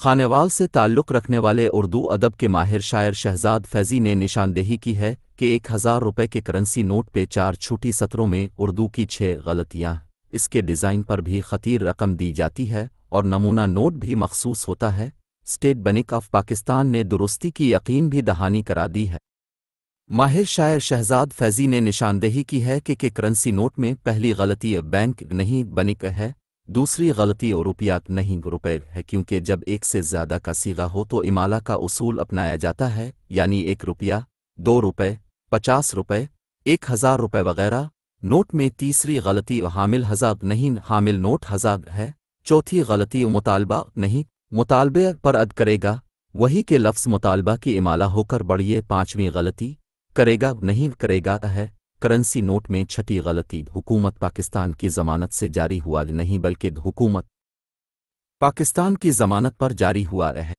खानेवाल से ताल्लुक़ रखने वाले उर्दू अदब के माहिर शायर शहजाद फैज़ी ने निशानदेही की है कि एक हज़ार रुपये के करेंसी नोट पे चार छोटी सत्रों में उर्दू की छः गलतियाँ इसके डिज़ाइन पर भी खतीर रकम दी जाती है और नमूना नोट भी मखसूस होता है स्टेट बैंक ऑफ पाकिस्तान ने दुरुस्ती की यकीन भी दहानी करा दी है माहिर शायर शहजाद फैज़ी ने निशानदेही की है कि के करेंसी नोट में पहली गलती बैंक नहीं बनिक है दूसरी गलती और रुपयात नहीं रुपये है क्योंकि जब एक से ज़्यादा का सीगा हो तो इमाला का उसूल अपनाया जाता है यानी एक रुपया दो रुपये पचास रुपये एक हज़ार रुपये वगैरह नोट में तीसरी गलती हामिल हजाब नहीं हामिल नोट हजाब है चौथी गलती मुतालबा नहीं मुतालबे पर अद करेगा वही के लफ्स मुतालबा की इमाला होकर बढ़िए पांचवीं गलती करेगा नहीं करेगा है करेंसी नोट में छठी गलती हुकूमत पाकिस्तान की जमानत से जारी हुआ नहीं बल्कि हुकूमत पाकिस्तान की जमानत पर जारी हुआ है